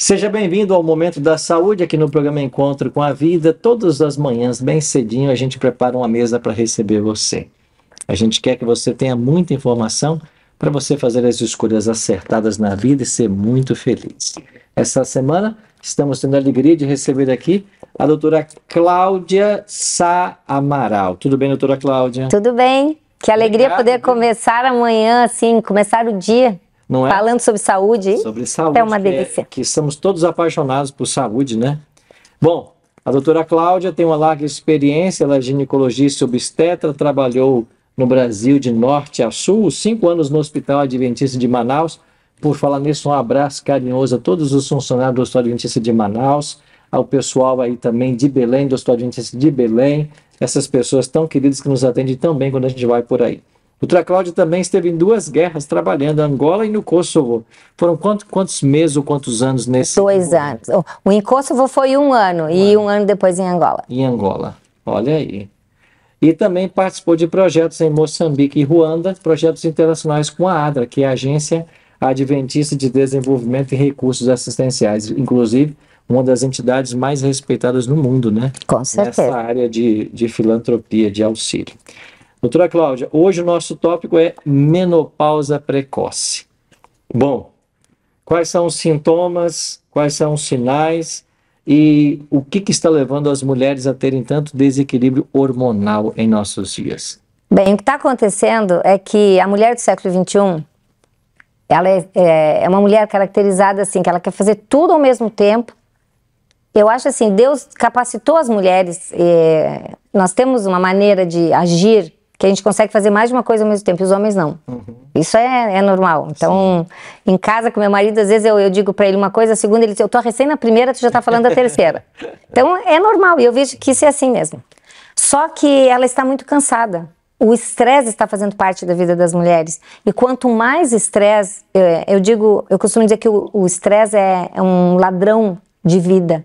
Seja bem-vindo ao Momento da Saúde, aqui no programa Encontro com a Vida. Todas as manhãs, bem cedinho, a gente prepara uma mesa para receber você. A gente quer que você tenha muita informação para você fazer as escolhas acertadas na vida e ser muito feliz. Essa semana estamos tendo a alegria de receber aqui a doutora Cláudia Sá Amaral. Tudo bem, doutora Cláudia? Tudo bem. Que alegria Obrigado. poder começar amanhã, assim, começar o dia não é? Falando sobre saúde. Sobre saúde. É uma delícia. Que, é, que estamos todos apaixonados por saúde, né? Bom, a doutora Cláudia tem uma larga experiência, ela é ginecologista obstetra, trabalhou no Brasil de norte a sul, cinco anos no Hospital Adventista de Manaus. Por falar nisso, um abraço carinhoso a todos os funcionários do Hospital Adventista de Manaus, ao pessoal aí também de Belém, do Hospital Adventista de Belém, essas pessoas tão queridas que nos atendem tão bem quando a gente vai por aí. O Cláudia também esteve em duas guerras trabalhando, Angola e no Kosovo. Foram quantos, quantos meses ou quantos anos nesse? Dois anos. O em Kosovo foi um ano um e ano. um ano depois em Angola. Em Angola, olha aí. E também participou de projetos em Moçambique e Ruanda, projetos internacionais com a ADRA, que é a Agência Adventista de Desenvolvimento e Recursos Assistenciais, inclusive uma das entidades mais respeitadas no mundo, né? Com certeza. Nessa área de, de filantropia, de auxílio. Doutora Cláudia, hoje o nosso tópico é menopausa precoce. Bom, quais são os sintomas, quais são os sinais e o que, que está levando as mulheres a terem tanto desequilíbrio hormonal em nossos dias? Bem, o que está acontecendo é que a mulher do século XXI, ela é, é, é, uma mulher caracterizada assim, que ela quer fazer tudo ao mesmo tempo. Eu acho assim, Deus capacitou as mulheres, é, nós temos uma maneira de agir que a gente consegue fazer mais de uma coisa ao mesmo tempo, e os homens não. Uhum. Isso é, é, normal. Então, Sim. em casa com meu marido, às vezes eu, eu digo para ele uma coisa, a segunda ele diz, eu tô recém na primeira, tu já tá falando a terceira. então, é normal, e eu vejo que isso é assim mesmo. Só que ela está muito cansada. O estresse está fazendo parte da vida das mulheres. E quanto mais estresse, eu, eh, eu digo, eu costumo dizer que o estresse é, é um ladrão de vida.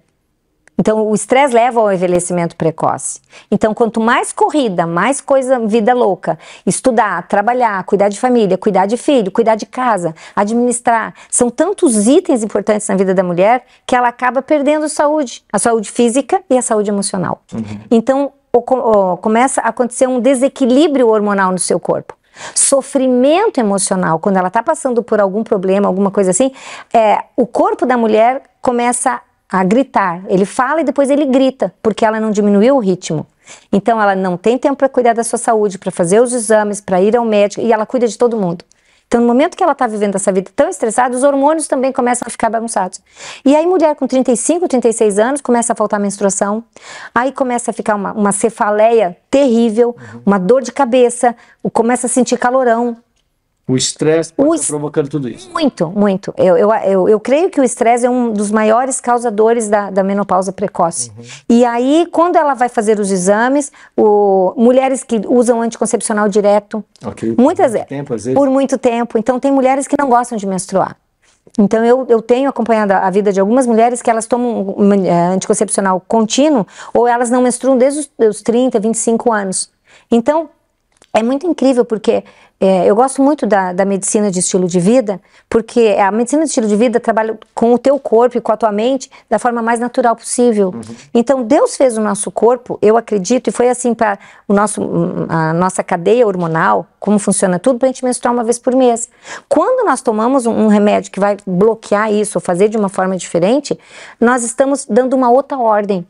Então, o estresse leva ao envelhecimento precoce. Então, quanto mais corrida, mais coisa, vida louca, estudar, trabalhar, cuidar de família, cuidar de filho, cuidar de casa, administrar, são tantos itens importantes na vida da mulher que ela acaba perdendo saúde, a saúde física e a saúde emocional. Uhum. Então, o, o, começa a acontecer um desequilíbrio hormonal no seu corpo. Sofrimento emocional, quando ela está passando por algum problema, alguma coisa assim, é, o corpo da mulher começa a a gritar. Ele fala e depois ele grita, porque ela não diminuiu o ritmo. Então ela não tem tempo para cuidar da sua saúde, para fazer os exames, para ir ao médico e ela cuida de todo mundo. Então, no momento que ela está vivendo essa vida tão estressada, os hormônios também começam a ficar bagunçados. E aí, mulher com 35, 36 anos, começa a faltar menstruação, aí começa a ficar uma, uma cefaleia terrível, uma dor de cabeça, começa a sentir calorão, o estresse pode o estar provocando tudo isso. Muito, muito. Eu, eu, eu, eu creio que o estresse é um dos maiores causadores da, da menopausa precoce. Uhum. E aí, quando ela vai fazer os exames, o, mulheres que usam anticoncepcional direto, okay. muitas por muito, tempo, às vezes. por muito tempo. Então, tem mulheres que não gostam de menstruar. Então, eu, eu tenho acompanhado a vida de algumas mulheres que elas tomam é, anticoncepcional contínuo ou elas não menstruam desde os, os 30, 25 anos. Então, é muito incrível porque é, eu gosto muito da, da, medicina de estilo de vida, porque a medicina de estilo de vida trabalha com o teu corpo e com a tua mente da forma mais natural possível. Uhum. Então Deus fez o nosso corpo, eu acredito, e foi assim para o nosso a nossa cadeia hormonal, como funciona tudo, para a gente menstruar uma vez por mês. Quando nós tomamos um, um remédio que vai bloquear isso, ou fazer de uma forma diferente, nós estamos dando uma outra ordem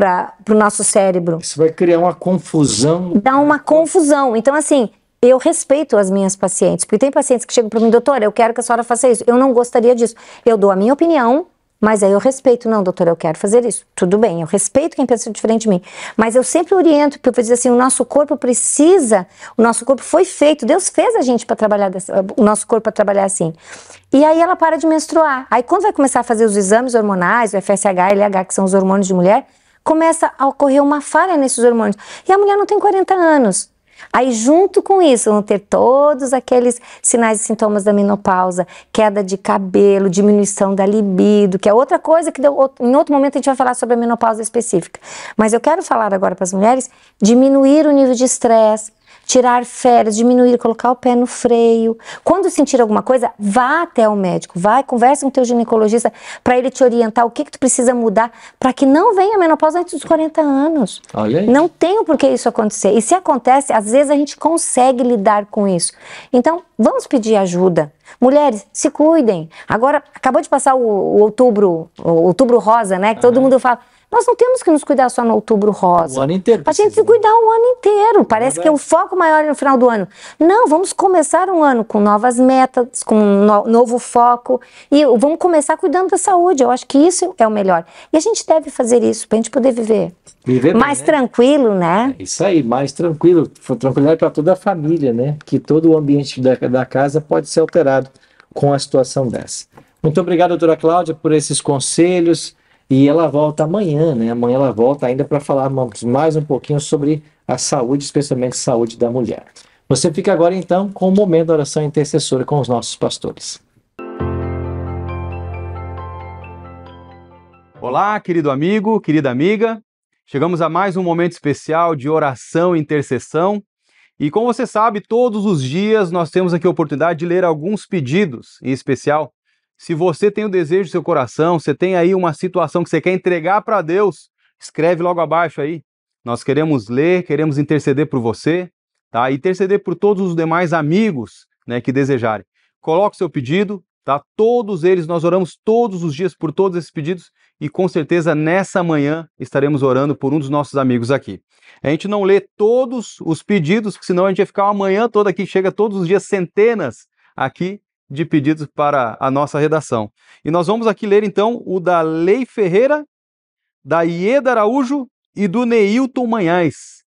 para o nosso cérebro. Isso vai criar uma confusão. Dá uma confusão. Então, assim, eu respeito as minhas pacientes, porque tem pacientes que chegam para mim, doutora, eu quero que a senhora faça isso. Eu não gostaria disso. Eu dou a minha opinião, mas aí eu respeito. Não, doutora, eu quero fazer isso. Tudo bem, eu respeito quem pensa diferente de mim. Mas eu sempre oriento, porque eu dizer assim: o nosso corpo precisa, o nosso corpo foi feito, Deus fez a gente para trabalhar, o nosso corpo para trabalhar assim. E aí ela para de menstruar. Aí quando vai começar a fazer os exames hormonais, o FSH, LH, que são os hormônios de mulher, começa a ocorrer uma falha nesses hormônios. E a mulher não tem 40 anos. Aí, junto com isso, vão ter todos aqueles sinais e sintomas da menopausa, queda de cabelo, diminuição da libido, que é outra coisa que deu, em outro momento a gente vai falar sobre a menopausa específica. Mas eu quero falar agora para as mulheres diminuir o nível de estresse, tirar férias, diminuir, colocar o pé no freio. Quando sentir alguma coisa, vá até o médico, vai, conversa com o teu ginecologista para ele te orientar o que que tu precisa mudar para que não venha a menopausa antes dos 40 anos. Olha aí. Não tem por que isso acontecer. E se acontece, às vezes a gente consegue lidar com isso. Então, vamos pedir ajuda. Mulheres, se cuidem. Agora, acabou de passar o, o outubro, o outubro rosa, né? Que uhum. todo mundo fala nós não temos que nos cuidar só no outubro rosa. O ano inteiro. A gente se cuidar o ano inteiro. Parece é que o foco maior no final do ano. Não, vamos começar um ano com novas metas, com um no, novo foco. E vamos começar cuidando da saúde. Eu acho que isso é o melhor. E a gente deve fazer isso para a gente poder viver. Viver bem, mais né? tranquilo, né? É isso aí, mais tranquilo. Tranquilidade para toda a família, né? Que todo o ambiente da, da casa pode ser alterado com a situação dessa. Muito obrigado, doutora Cláudia, por esses conselhos. E ela volta amanhã, né? Amanhã ela volta ainda para falar mais um pouquinho sobre a saúde, especialmente a saúde da mulher. Você fica agora então com o momento da oração intercessora com os nossos pastores. Olá, querido amigo, querida amiga. Chegamos a mais um momento especial de oração e intercessão. E como você sabe, todos os dias nós temos aqui a oportunidade de ler alguns pedidos, em especial se você tem o desejo do seu coração, você tem aí uma situação que você quer entregar para Deus, escreve logo abaixo aí. Nós queremos ler, queremos interceder por você, tá? Interceder por todos os demais amigos, né, que desejarem. Coloque seu pedido, tá? Todos eles nós oramos todos os dias por todos esses pedidos e com certeza nessa manhã estaremos orando por um dos nossos amigos aqui. A gente não lê todos os pedidos, porque senão a gente ia ficar uma manhã toda aqui, chega todos os dias centenas aqui de pedidos para a nossa redação. E nós vamos aqui ler então o da Lei Ferreira, da Ieda Araújo e do Neilton Manhães.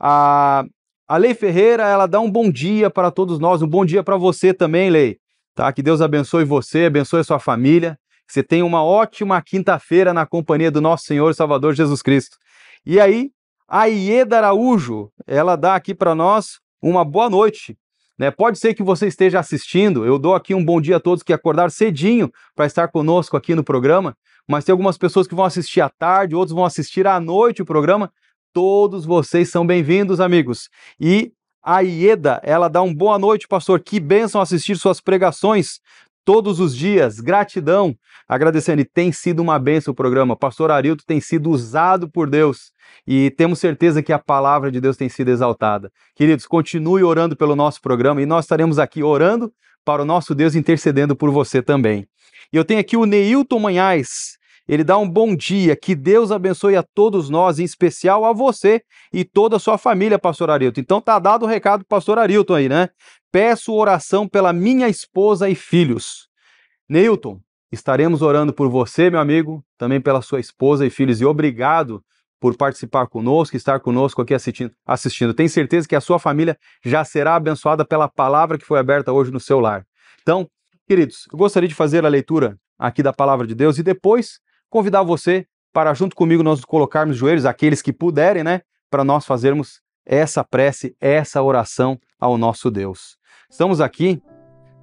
A, a Lei Ferreira, ela dá um bom dia para todos nós, um bom dia para você também, Lei. Tá? Que Deus abençoe você, abençoe sua família. Que você tenha uma ótima quinta-feira na companhia do nosso Senhor e Salvador Jesus Cristo. E aí, a Ieda Araújo, ela dá aqui para nós uma boa noite. Né? Pode ser que você esteja assistindo, eu dou aqui um bom dia a todos que acordaram cedinho para estar conosco aqui no programa, mas tem algumas pessoas que vão assistir à tarde, outros vão assistir à noite o programa. Todos vocês são bem-vindos, amigos. E a Ieda, ela dá um boa noite, pastor. Que bênção assistir suas pregações todos os dias. Gratidão. Agradecendo. E tem sido uma benção o programa. Pastor Arilto tem sido usado por Deus. E temos certeza que a palavra de Deus tem sido exaltada. Queridos, continue orando pelo nosso programa e nós estaremos aqui orando para o nosso Deus intercedendo por você também. E eu tenho aqui o Neilton Manhães. Ele dá um bom dia, que Deus abençoe a todos nós, em especial a você e toda a sua família, pastor Arilton. Então tá dado o recado pro pastor Arilton aí, né? Peço oração pela minha esposa e filhos. Neilton, estaremos orando por você, meu amigo, também pela sua esposa e filhos, e obrigado por participar conosco, estar conosco aqui assistindo, assistindo. Tenho certeza que a sua família já será abençoada pela palavra que foi aberta hoje no seu lar. Então, queridos, eu gostaria de fazer a leitura aqui da palavra de Deus e depois convidar você para, junto comigo, nós colocarmos joelhos, aqueles que puderem, né? Para nós fazermos essa prece, essa oração ao nosso Deus. Estamos aqui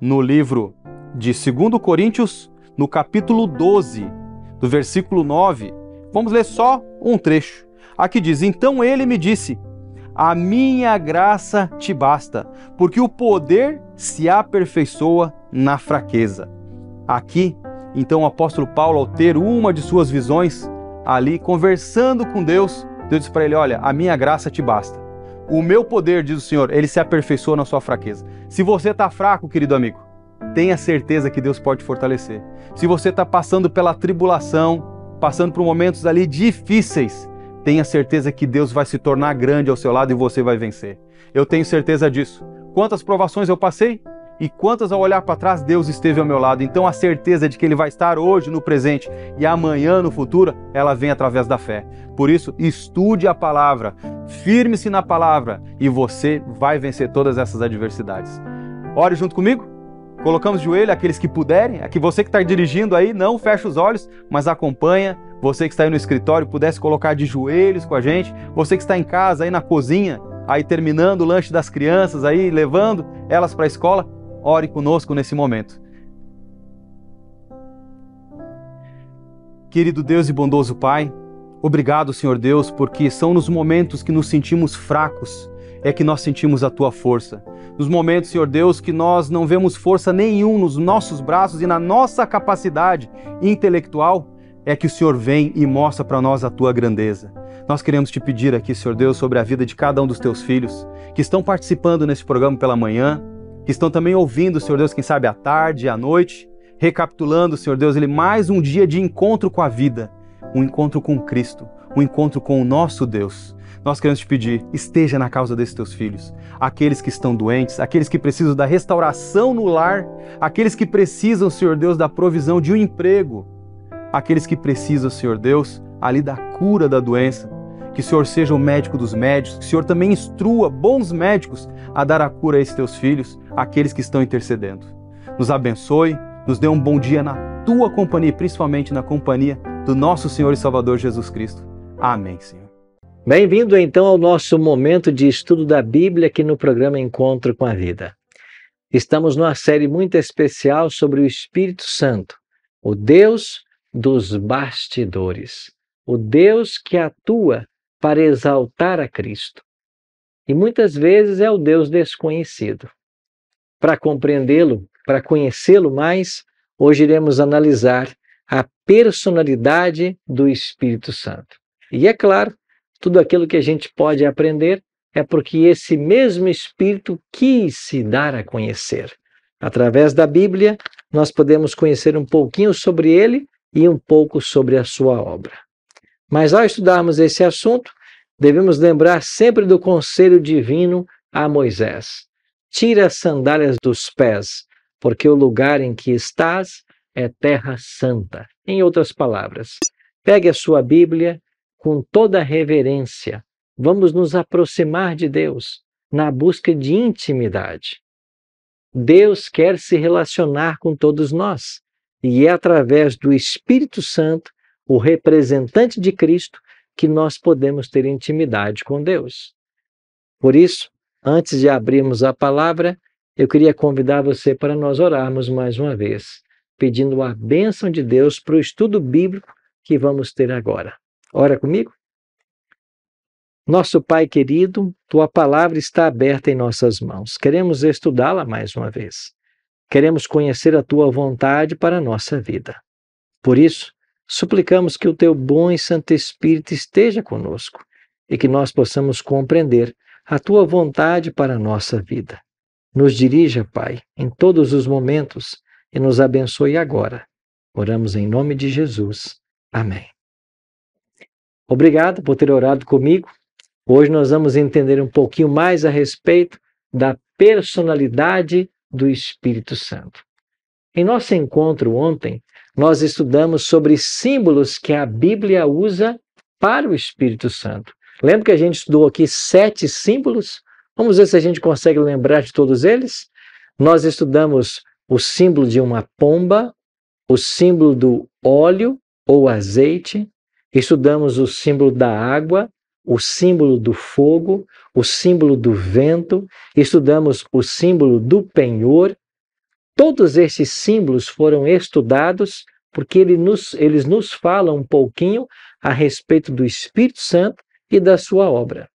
no livro de 2 Coríntios, no capítulo 12, do versículo 9. Vamos ler só um trecho. Aqui diz: Então ele me disse: A minha graça te basta, porque o poder se aperfeiçoa na fraqueza. Aqui então o apóstolo Paulo, ao ter uma de suas visões ali, conversando com Deus, Deus disse para ele: Olha, a minha graça te basta. O meu poder, diz o Senhor, ele se aperfeiçoa na sua fraqueza. Se você está fraco, querido amigo, tenha certeza que Deus pode fortalecer. Se você está passando pela tribulação, passando por momentos ali difíceis, tenha certeza que Deus vai se tornar grande ao seu lado e você vai vencer. Eu tenho certeza disso. Quantas provações eu passei? e quantas ao olhar para trás Deus esteve ao meu lado. Então a certeza de que Ele vai estar hoje no presente e amanhã no futuro, ela vem através da fé. Por isso, estude a palavra, firme-se na palavra e você vai vencer todas essas adversidades. Ore junto comigo. Colocamos joelho aqueles que puderem, aqui você que está dirigindo aí, não fecha os olhos, mas acompanha. Você que está aí no escritório, pudesse colocar de joelhos com a gente. Você que está em casa, aí na cozinha, aí terminando o lanche das crianças, aí levando elas para a escola, ore conosco nesse momento. Querido Deus e bondoso Pai, obrigado, Senhor Deus, porque são nos momentos que nos sentimos fracos é que nós sentimos a tua força. Nos momentos, Senhor Deus, que nós não vemos força nenhum nos nossos braços e na nossa capacidade intelectual, é que o Senhor vem e mostra para nós a tua grandeza. Nós queremos te pedir aqui, Senhor Deus, sobre a vida de cada um dos teus filhos que estão participando nesse programa pela manhã, que estão também ouvindo, Senhor Deus, quem sabe à tarde, à noite, recapitulando, Senhor Deus, ele mais um dia de encontro com a vida, um encontro com Cristo, um encontro com o nosso Deus. Nós queremos te pedir, esteja na causa desses teus filhos, aqueles que estão doentes, aqueles que precisam da restauração no lar, aqueles que precisam, Senhor Deus, da provisão de um emprego, aqueles que precisam, Senhor Deus, ali da cura da doença. Que o Senhor seja o médico dos médicos, que o Senhor também instrua bons médicos a dar a cura a esses teus filhos, aqueles que estão intercedendo. Nos abençoe, nos dê um bom dia na tua companhia e principalmente na companhia do nosso Senhor e Salvador Jesus Cristo. Amém, Senhor. Bem-vindo então ao nosso momento de estudo da Bíblia aqui no programa Encontro com a Vida. Estamos numa série muito especial sobre o Espírito Santo, o Deus dos bastidores, o Deus que atua para exaltar a Cristo. E muitas vezes é o Deus desconhecido. Para compreendê-lo, para conhecê-lo mais, hoje iremos analisar a personalidade do Espírito Santo. E é claro, tudo aquilo que a gente pode aprender é porque esse mesmo Espírito quis se dar a conhecer. Através da Bíblia, nós podemos conhecer um pouquinho sobre ele e um pouco sobre a sua obra. Mas ao estudarmos esse assunto, devemos lembrar sempre do conselho divino a Moisés tira as sandálias dos pés, porque o lugar em que estás é terra santa. Em outras palavras, pegue a sua Bíblia com toda reverência. Vamos nos aproximar de Deus na busca de intimidade. Deus quer se relacionar com todos nós e é através do Espírito Santo, o representante de Cristo, que nós podemos ter intimidade com Deus. Por isso, Antes de abrirmos a palavra, eu queria convidar você para nós orarmos mais uma vez, pedindo a bênção de Deus para o estudo bíblico que vamos ter agora. Ora comigo? Nosso Pai querido, tua palavra está aberta em nossas mãos. Queremos estudá-la mais uma vez. Queremos conhecer a tua vontade para a nossa vida. Por isso, suplicamos que o teu bom e santo Espírito esteja conosco e que nós possamos compreender a tua vontade para a nossa vida. Nos dirija, Pai, em todos os momentos e nos abençoe agora. Oramos em nome de Jesus. Amém. Obrigado por ter orado comigo. Hoje nós vamos entender um pouquinho mais a respeito da personalidade do Espírito Santo. Em nosso encontro ontem, nós estudamos sobre símbolos que a Bíblia usa para o Espírito Santo. Lembra que a gente estudou aqui sete símbolos? Vamos ver se a gente consegue lembrar de todos eles? Nós estudamos o símbolo de uma pomba, o símbolo do óleo ou azeite, estudamos o símbolo da água, o símbolo do fogo, o símbolo do vento, estudamos o símbolo do penhor. Todos esses símbolos foram estudados porque eles nos, eles nos falam um pouquinho a respeito do Espírito Santo e da sua obra.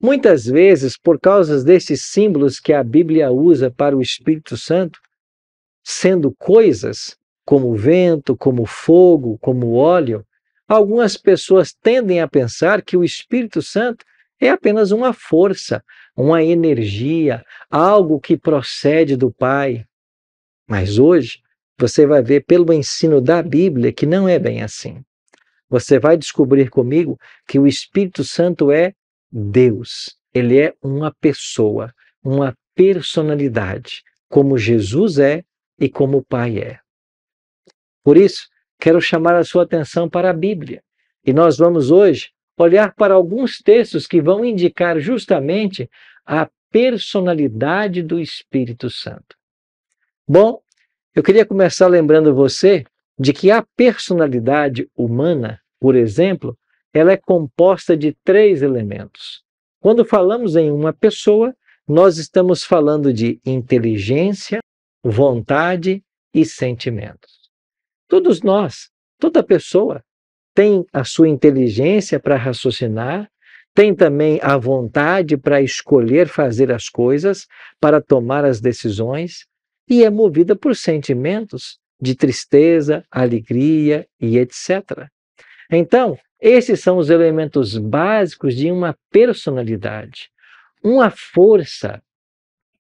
Muitas vezes, por causa desses símbolos que a Bíblia usa para o Espírito Santo, sendo coisas como vento, como fogo, como óleo, algumas pessoas tendem a pensar que o Espírito Santo é apenas uma força, uma energia, algo que procede do Pai. Mas hoje você vai ver pelo ensino da Bíblia que não é bem assim você vai descobrir comigo que o Espírito Santo é Deus. Ele é uma pessoa, uma personalidade, como Jesus é e como o Pai é. Por isso, quero chamar a sua atenção para a Bíblia. E nós vamos hoje olhar para alguns textos que vão indicar justamente a personalidade do Espírito Santo. Bom, eu queria começar lembrando você de que a personalidade humana, por exemplo, ela é composta de três elementos. Quando falamos em uma pessoa, nós estamos falando de inteligência, vontade e sentimentos. Todos nós, toda pessoa, tem a sua inteligência para raciocinar, tem também a vontade para escolher fazer as coisas, para tomar as decisões, e é movida por sentimentos de tristeza, alegria e etc. Então, esses são os elementos básicos de uma personalidade. Uma força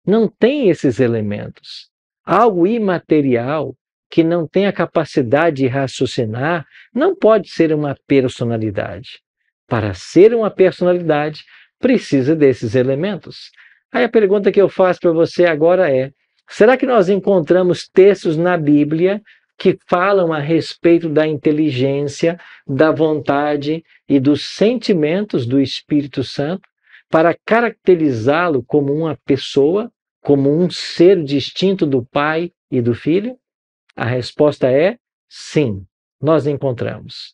não tem esses elementos. Algo imaterial que não tem a capacidade de raciocinar não pode ser uma personalidade. Para ser uma personalidade, precisa desses elementos. Aí a pergunta que eu faço para você agora é: Será que nós encontramos textos na Bíblia que falam a respeito da inteligência, da vontade e dos sentimentos do Espírito Santo para caracterizá-lo como uma pessoa, como um ser distinto do Pai e do Filho? A resposta é sim, nós encontramos.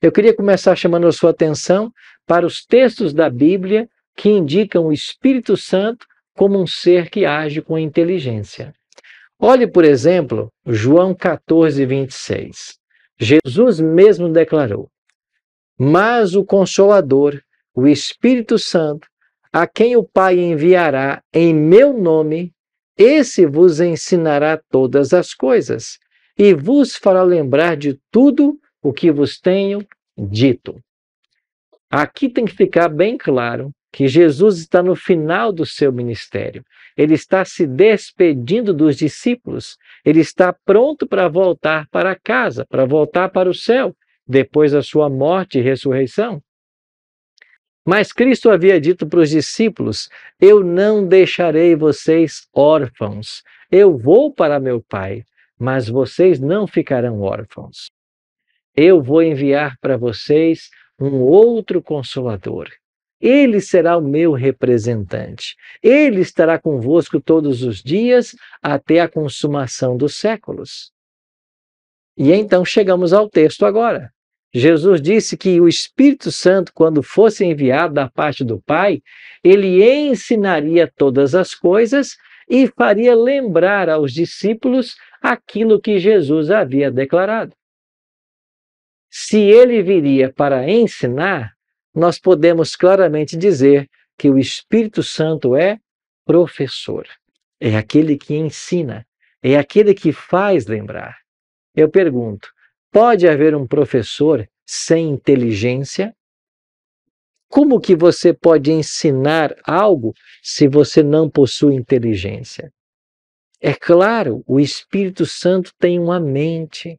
Eu queria começar chamando a sua atenção para os textos da Bíblia que indicam o Espírito Santo como um ser que age com inteligência. Olhe, por exemplo, João 14, 26. Jesus mesmo declarou: Mas o Consolador, o Espírito Santo, a quem o Pai enviará em meu nome, esse vos ensinará todas as coisas e vos fará lembrar de tudo o que vos tenho dito. Aqui tem que ficar bem claro que Jesus está no final do seu ministério. Ele está se despedindo dos discípulos. Ele está pronto para voltar para casa, para voltar para o céu, depois da sua morte e ressurreição. Mas Cristo havia dito para os discípulos: Eu não deixarei vocês órfãos. Eu vou para meu Pai, mas vocês não ficarão órfãos. Eu vou enviar para vocês um outro consolador ele será o meu representante. Ele estará convosco todos os dias até a consumação dos séculos. E então chegamos ao texto agora. Jesus disse que o Espírito Santo, quando fosse enviado da parte do Pai, ele ensinaria todas as coisas e faria lembrar aos discípulos aquilo que Jesus havia declarado. Se ele viria para ensinar, nós podemos claramente dizer que o Espírito Santo é professor, é aquele que ensina, é aquele que faz lembrar. Eu pergunto: pode haver um professor sem inteligência? Como que você pode ensinar algo se você não possui inteligência? É claro, o Espírito Santo tem uma mente,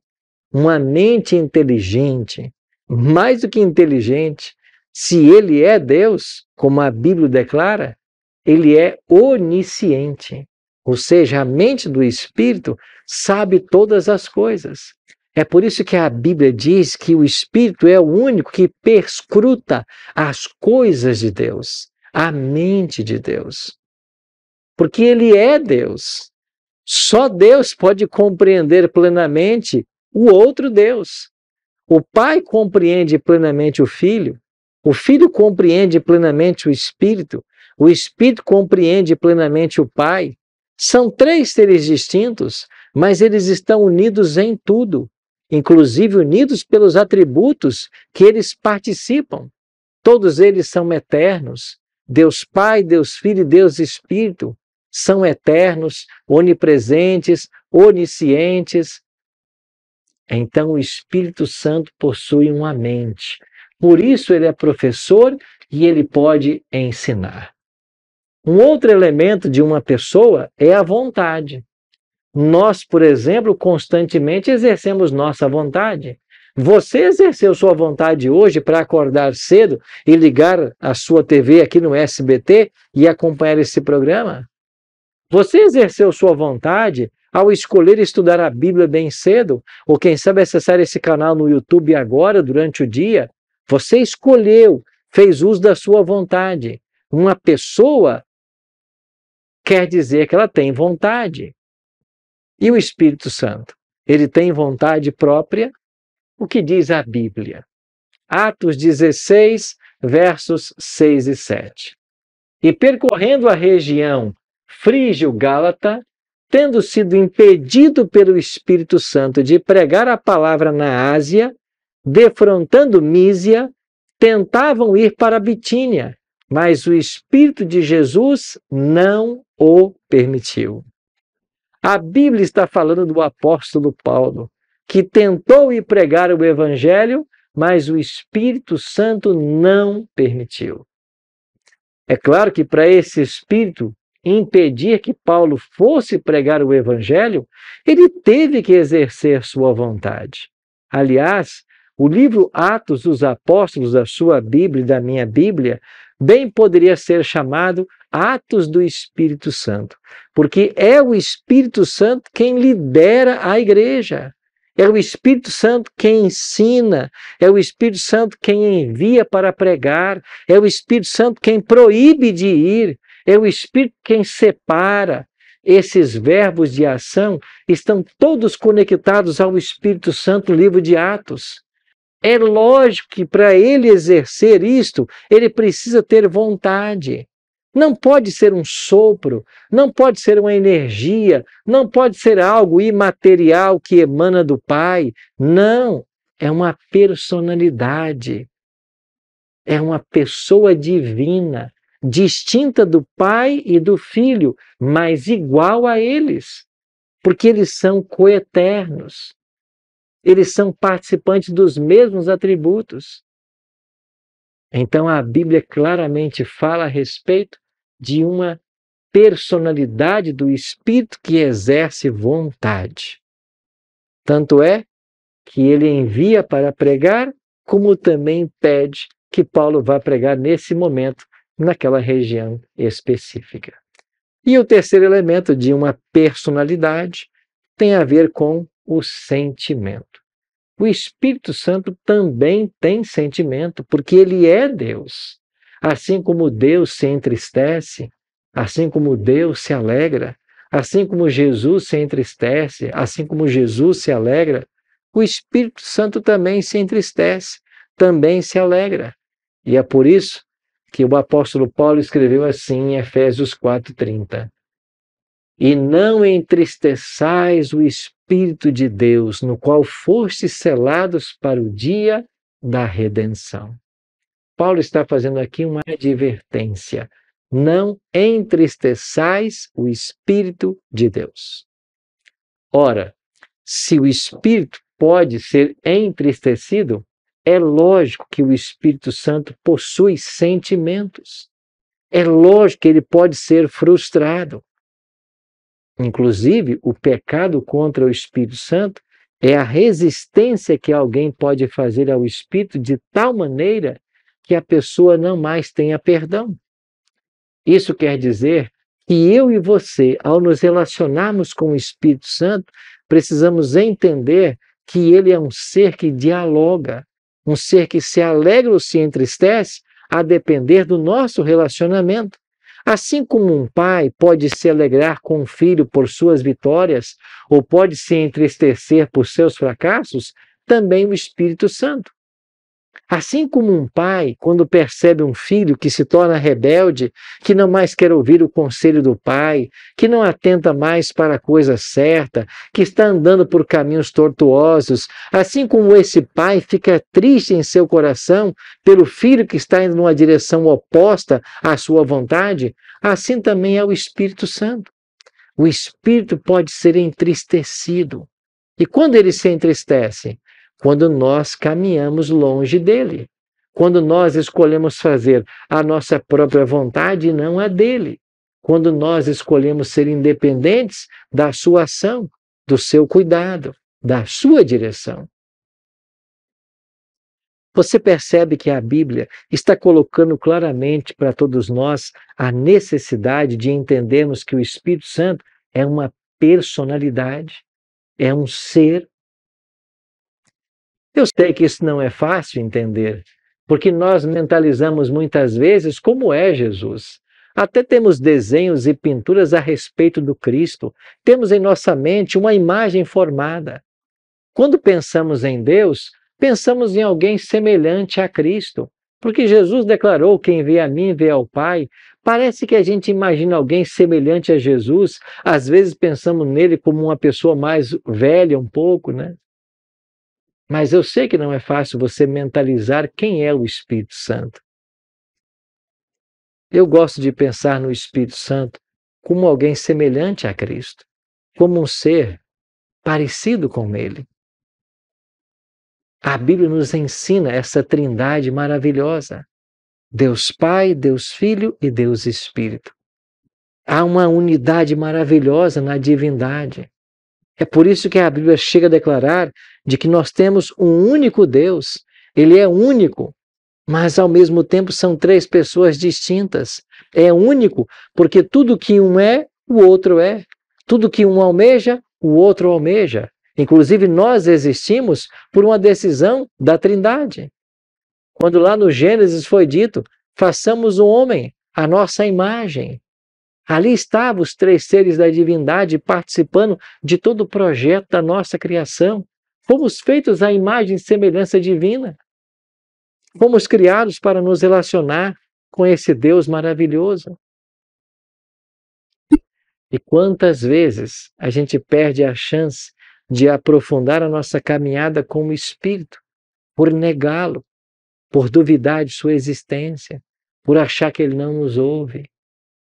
uma mente inteligente, mais do que inteligente, se ele é Deus, como a Bíblia declara, ele é onisciente. Ou seja, a mente do Espírito sabe todas as coisas. É por isso que a Bíblia diz que o Espírito é o único que perscruta as coisas de Deus, a mente de Deus. Porque ele é Deus. Só Deus pode compreender plenamente o outro Deus. O Pai compreende plenamente o Filho, o Filho compreende plenamente o Espírito, o Espírito compreende plenamente o Pai. São três seres distintos, mas eles estão unidos em tudo, inclusive unidos pelos atributos que eles participam. Todos eles são eternos. Deus Pai, Deus Filho e Deus Espírito são eternos, onipresentes, oniscientes. Então o Espírito Santo possui uma mente, por isso ele é professor e ele pode ensinar. Um outro elemento de uma pessoa é a vontade. Nós, por exemplo, constantemente exercemos nossa vontade. Você exerceu sua vontade hoje para acordar cedo e ligar a sua TV aqui no SBT e acompanhar esse programa? Você exerceu sua vontade ao escolher estudar a Bíblia bem cedo, ou quem sabe acessar esse canal no YouTube agora, durante o dia, você escolheu, fez uso da sua vontade. Uma pessoa quer dizer que ela tem vontade. E o Espírito Santo? Ele tem vontade própria? O que diz a Bíblia? Atos 16, versos 6 e 7. E percorrendo a região frígio-gálata, tendo sido impedido pelo Espírito Santo de pregar a palavra na Ásia, defrontando Mísia, tentavam ir para Bitínia, mas o Espírito de Jesus não o permitiu. A Bíblia está falando do apóstolo Paulo, que tentou ir pregar o Evangelho, mas o Espírito Santo não permitiu. É claro que para esse Espírito impedir que Paulo fosse pregar o Evangelho, ele teve que exercer sua vontade. Aliás, o livro Atos dos Apóstolos, da sua Bíblia e da minha Bíblia, bem poderia ser chamado Atos do Espírito Santo, porque é o Espírito Santo quem lidera a igreja. É o Espírito Santo quem ensina, é o Espírito Santo quem envia para pregar, é o Espírito Santo quem proíbe de ir, é o Espírito quem separa. Esses verbos de ação estão todos conectados ao Espírito Santo, livro de Atos. É lógico que para ele exercer isto, ele precisa ter vontade. Não pode ser um sopro, não pode ser uma energia, não pode ser algo imaterial que emana do Pai. Não, é uma personalidade. É uma pessoa divina, distinta do Pai e do Filho, mas igual a eles, porque eles são coeternos eles são participantes dos mesmos atributos. Então a Bíblia claramente fala a respeito de uma personalidade do Espírito que exerce vontade. Tanto é que ele envia para pregar, como também pede que Paulo vá pregar nesse momento, naquela região específica. E o terceiro elemento de uma personalidade tem a ver com o sentimento. O Espírito Santo também tem sentimento, porque ele é Deus. Assim como Deus se entristece, assim como Deus se alegra, assim como Jesus se entristece, assim como Jesus se alegra, o Espírito Santo também se entristece, também se alegra. E é por isso que o apóstolo Paulo escreveu assim em Efésios 4:30. E não entristeçais o Espírito Espírito de Deus, no qual foste selados para o dia da redenção. Paulo está fazendo aqui uma advertência. Não entristeçais o Espírito de Deus. Ora, se o Espírito pode ser entristecido, é lógico que o Espírito Santo possui sentimentos. É lógico que ele pode ser frustrado. Inclusive, o pecado contra o Espírito Santo é a resistência que alguém pode fazer ao Espírito de tal maneira que a pessoa não mais tenha perdão. Isso quer dizer que eu e você, ao nos relacionarmos com o Espírito Santo, precisamos entender que ele é um ser que dialoga, um ser que se alegra ou se entristece a depender do nosso relacionamento. Assim como um pai pode se alegrar com um filho por suas vitórias, ou pode se entristecer por seus fracassos, também o Espírito Santo Assim como um pai, quando percebe um filho que se torna rebelde, que não mais quer ouvir o conselho do pai, que não atenta mais para a coisa certa, que está andando por caminhos tortuosos, assim como esse pai fica triste em seu coração pelo filho que está indo numa direção oposta à sua vontade, assim também é o Espírito Santo. O espírito pode ser entristecido. E quando ele se entristece, quando nós caminhamos longe dele, quando nós escolhemos fazer a nossa própria vontade e não a dele, quando nós escolhemos ser independentes da sua ação, do seu cuidado, da sua direção. Você percebe que a Bíblia está colocando claramente para todos nós a necessidade de entendermos que o Espírito Santo é uma personalidade, é um ser eu sei que isso não é fácil entender, porque nós mentalizamos muitas vezes como é Jesus. Até temos desenhos e pinturas a respeito do Cristo, temos em nossa mente uma imagem formada. Quando pensamos em Deus, pensamos em alguém semelhante a Cristo, porque Jesus declarou: Quem vê a mim vê ao Pai. Parece que a gente imagina alguém semelhante a Jesus, às vezes pensamos nele como uma pessoa mais velha, um pouco, né? Mas eu sei que não é fácil você mentalizar quem é o Espírito Santo. Eu gosto de pensar no Espírito Santo como alguém semelhante a Cristo, como um ser parecido com ele. A Bíblia nos ensina essa trindade maravilhosa: Deus Pai, Deus Filho e Deus Espírito. Há uma unidade maravilhosa na divindade. É por isso que a Bíblia chega a declarar de que nós temos um único Deus, ele é único, mas ao mesmo tempo são três pessoas distintas. É único, porque tudo que um é, o outro é. Tudo que um almeja, o outro almeja. Inclusive, nós existimos por uma decisão da Trindade. Quando lá no Gênesis foi dito: façamos o um homem a nossa imagem. Ali estavam os três seres da divindade participando de todo o projeto da nossa criação. Fomos feitos à imagem e semelhança divina. Fomos criados para nos relacionar com esse Deus maravilhoso. E quantas vezes a gente perde a chance de aprofundar a nossa caminhada com o Espírito por negá-lo, por duvidar de sua existência, por achar que ele não nos ouve.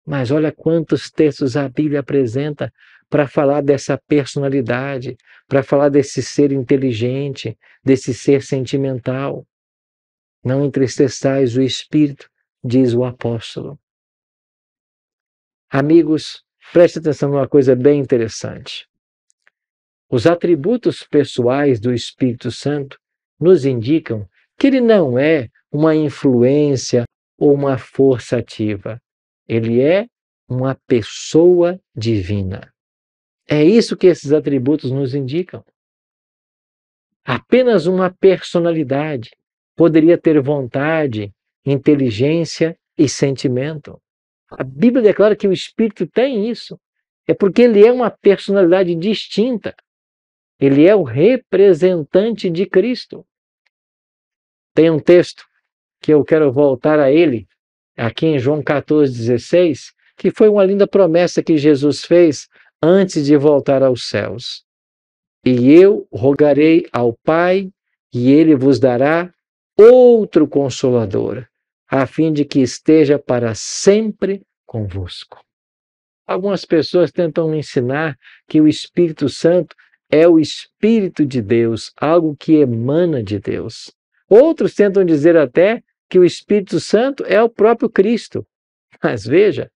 Mas olha quantos textos a Bíblia apresenta para falar dessa personalidade, para falar desse ser inteligente, desse ser sentimental. Não entristeçais o espírito, diz o apóstolo. Amigos, preste atenção numa coisa bem interessante. Os atributos pessoais do Espírito Santo nos indicam que ele não é uma influência ou uma força ativa. Ele é uma pessoa divina. É isso que esses atributos nos indicam. Apenas uma personalidade poderia ter vontade, inteligência e sentimento. A Bíblia declara que o espírito tem isso. É porque ele é uma personalidade distinta. Ele é o representante de Cristo. Tem um texto que eu quero voltar a ele, aqui em João 14, 16, que foi uma linda promessa que Jesus fez antes de voltar aos céus. E eu rogarei ao Pai, e ele vos dará outro consolador, a fim de que esteja para sempre convosco. Algumas pessoas tentam me ensinar que o Espírito Santo é o Espírito de Deus, algo que emana de Deus. Outros tentam dizer até que o Espírito Santo é o próprio Cristo. Mas veja,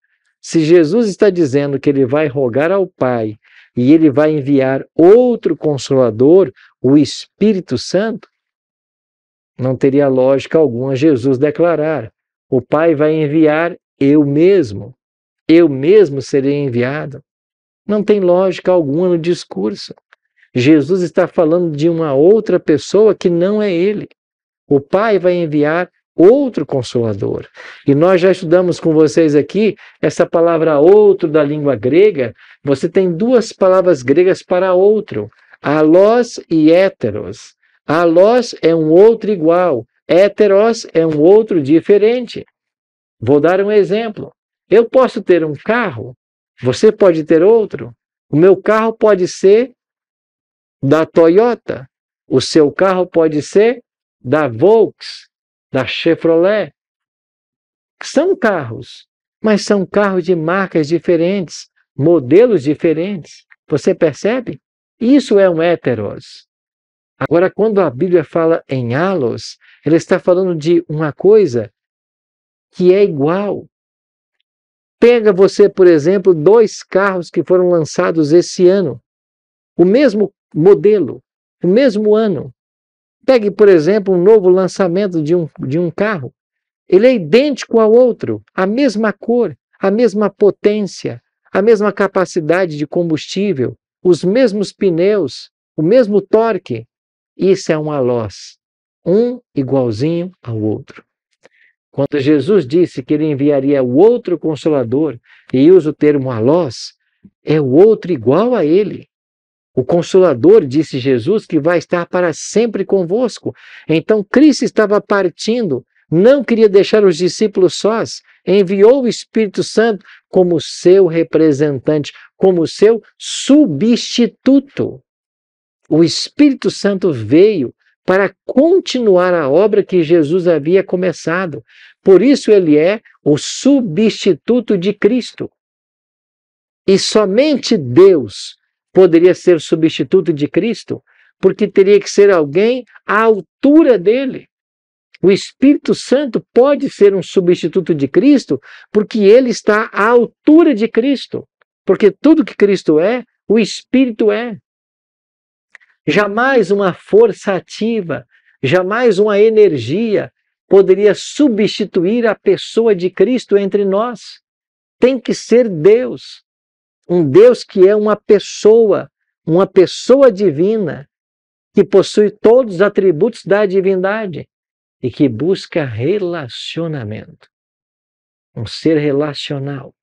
se Jesus está dizendo que ele vai rogar ao Pai e ele vai enviar outro consolador, o Espírito Santo, não teria lógica alguma Jesus declarar: O Pai vai enviar eu mesmo, eu mesmo serei enviado. Não tem lógica alguma no discurso. Jesus está falando de uma outra pessoa que não é ele. O Pai vai enviar outro consolador. E nós já estudamos com vocês aqui essa palavra outro da língua grega. Você tem duas palavras gregas para outro: alós e héteros. Alós é um outro igual, héteros é um outro diferente. Vou dar um exemplo. Eu posso ter um carro, você pode ter outro. O meu carro pode ser da Toyota, o seu carro pode ser da Volkswagen da Chevrolet. São carros, mas são carros de marcas diferentes, modelos diferentes. Você percebe? Isso é um heteros. Agora, quando a Bíblia fala em halos, ela está falando de uma coisa que é igual. Pega você, por exemplo, dois carros que foram lançados esse ano, o mesmo modelo, o mesmo ano, Pegue, por exemplo, um novo lançamento de um, de um carro. Ele é idêntico ao outro, a mesma cor, a mesma potência, a mesma capacidade de combustível, os mesmos pneus, o mesmo torque. Isso é um alós, um igualzinho ao outro. Quando Jesus disse que ele enviaria o outro consolador, e usa o termo alós, é o outro igual a ele. O Consolador, disse Jesus, que vai estar para sempre convosco. Então Cristo estava partindo, não queria deixar os discípulos sós, enviou o Espírito Santo como seu representante, como seu substituto. O Espírito Santo veio para continuar a obra que Jesus havia começado. Por isso, ele é o substituto de Cristo. E somente Deus poderia ser substituto de Cristo, porque teria que ser alguém à altura dele. O Espírito Santo pode ser um substituto de Cristo, porque ele está à altura de Cristo. Porque tudo que Cristo é, o Espírito é. Jamais uma força ativa, jamais uma energia poderia substituir a pessoa de Cristo entre nós. Tem que ser Deus. Um Deus que é uma pessoa, uma pessoa divina, que possui todos os atributos da divindade e que busca relacionamento. Um ser relacional.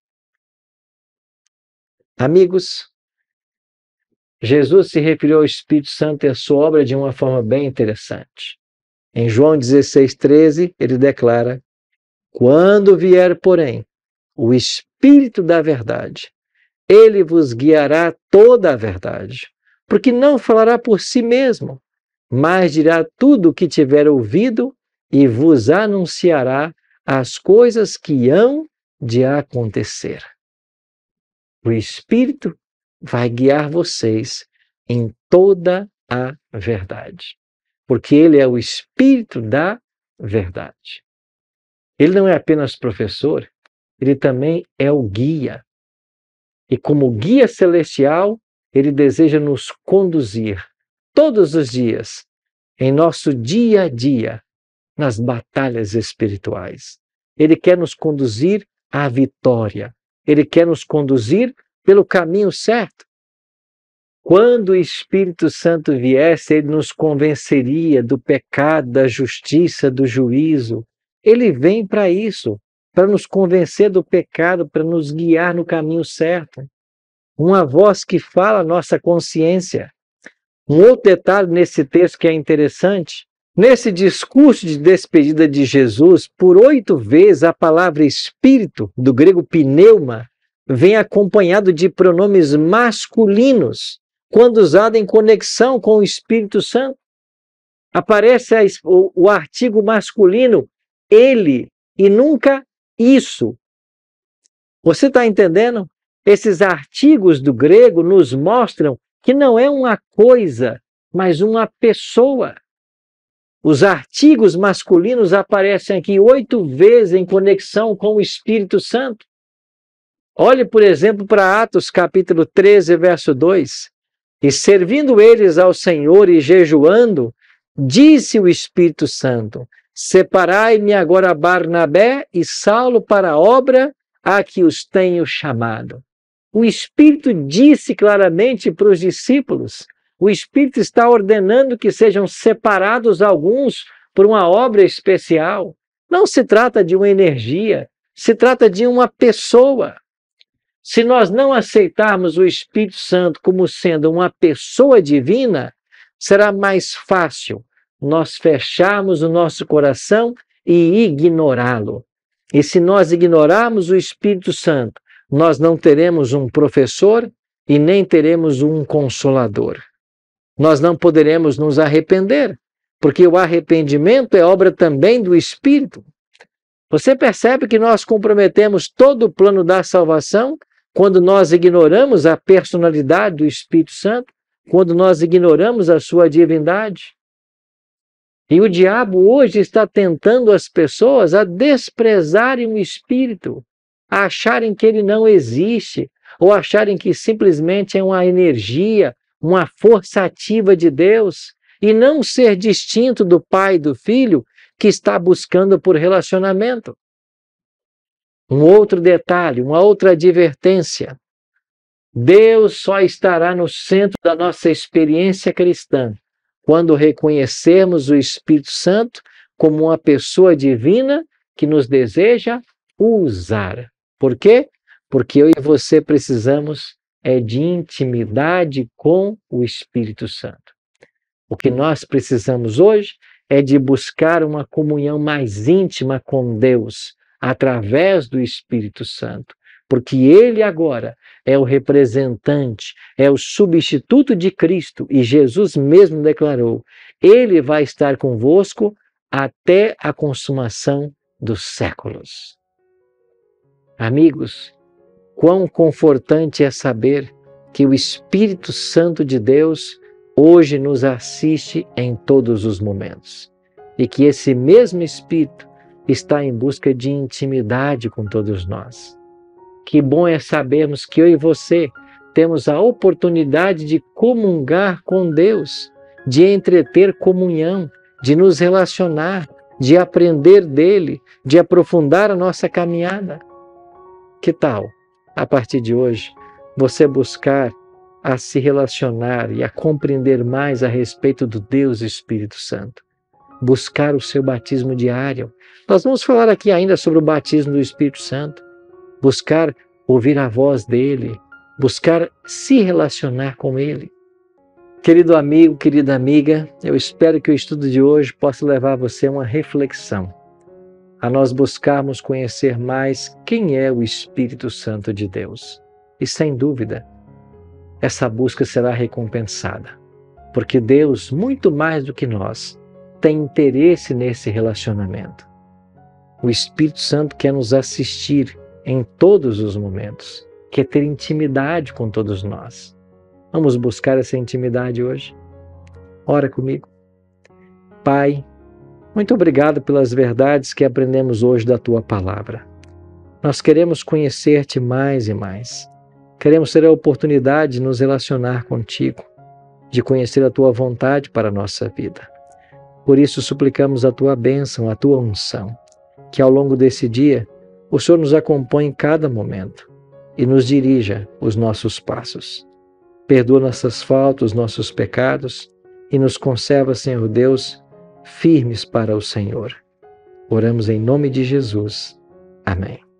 Amigos, Jesus se referiu ao Espírito Santo e à sua obra de uma forma bem interessante. Em João 16,13, ele declara: Quando vier, porém, o Espírito da Verdade, ele vos guiará toda a verdade, porque não falará por si mesmo, mas dirá tudo o que tiver ouvido e vos anunciará as coisas que hão de acontecer. O Espírito vai guiar vocês em toda a verdade, porque ele é o Espírito da verdade. Ele não é apenas professor, ele também é o guia. E como guia celestial, ele deseja nos conduzir todos os dias, em nosso dia a dia, nas batalhas espirituais. Ele quer nos conduzir à vitória. Ele quer nos conduzir pelo caminho certo. Quando o Espírito Santo viesse, ele nos convenceria do pecado, da justiça, do juízo. Ele vem para isso, para nos convencer do pecado, para nos guiar no caminho certo. Uma voz que fala a nossa consciência. Um outro detalhe nesse texto que é interessante: nesse discurso de despedida de Jesus, por oito vezes a palavra espírito, do grego pneuma, vem acompanhado de pronomes masculinos, quando usado em conexão com o Espírito Santo. Aparece o, o artigo masculino ele e nunca isso. Você está entendendo? Esses artigos do grego nos mostram que não é uma coisa, mas uma pessoa. Os artigos masculinos aparecem aqui oito vezes em conexão com o Espírito Santo. Olhe, por exemplo, para Atos capítulo 13, verso 2. E servindo eles ao Senhor e jejuando, disse o Espírito Santo: Separai-me agora Barnabé e Saulo para a obra a que os tenho chamado. O Espírito disse claramente para os discípulos: o Espírito está ordenando que sejam separados alguns por uma obra especial. Não se trata de uma energia, se trata de uma pessoa. Se nós não aceitarmos o Espírito Santo como sendo uma pessoa divina, será mais fácil nós fecharmos o nosso coração e ignorá-lo. E se nós ignorarmos o Espírito Santo, nós não teremos um professor e nem teremos um consolador. Nós não poderemos nos arrepender, porque o arrependimento é obra também do Espírito. Você percebe que nós comprometemos todo o plano da salvação quando nós ignoramos a personalidade do Espírito Santo, quando nós ignoramos a sua divindade? E o diabo hoje está tentando as pessoas a desprezarem o espírito, a acharem que ele não existe, ou acharem que simplesmente é uma energia, uma força ativa de Deus, e não ser distinto do pai e do filho que está buscando por relacionamento. Um outro detalhe, uma outra advertência. Deus só estará no centro da nossa experiência cristã quando reconhecermos o Espírito Santo como uma pessoa divina que nos deseja usar. Por quê? Porque eu e você precisamos é de intimidade com o Espírito Santo. O que nós precisamos hoje é de buscar uma comunhão mais íntima com Deus através do Espírito Santo porque ele agora é o representante, é o substituto de Cristo, e Jesus mesmo declarou: Ele vai estar convosco até a consumação dos séculos. Amigos, quão confortante é saber que o Espírito Santo de Deus hoje nos assiste em todos os momentos e que esse mesmo Espírito está em busca de intimidade com todos nós. Que bom é sabermos que eu e você temos a oportunidade de comungar com Deus, de entreter comunhão, de nos relacionar, de aprender dele, de aprofundar a nossa caminhada. Que tal, a partir de hoje, você buscar a se relacionar e a compreender mais a respeito do Deus Espírito Santo? Buscar o seu batismo diário. Nós vamos falar aqui ainda sobre o batismo do Espírito Santo buscar ouvir a voz dele, buscar se relacionar com ele. Querido amigo, querida amiga, eu espero que o estudo de hoje possa levar você a uma reflexão, a nós buscarmos conhecer mais quem é o Espírito Santo de Deus. E sem dúvida, essa busca será recompensada, porque Deus, muito mais do que nós, tem interesse nesse relacionamento. O Espírito Santo quer nos assistir em todos os momentos, que é ter intimidade com todos nós. Vamos buscar essa intimidade hoje? Ora comigo. Pai, muito obrigado pelas verdades que aprendemos hoje da tua palavra. Nós queremos conhecer-te mais e mais. Queremos ter a oportunidade de nos relacionar contigo, de conhecer a tua vontade para a nossa vida. Por isso suplicamos a tua bênção, a tua unção, que ao longo desse dia o Senhor nos acompanhe em cada momento e nos dirija os nossos passos. Perdoa nossas faltas, nossos pecados e nos conserva, Senhor Deus, firmes para o Senhor. Oramos em nome de Jesus. Amém.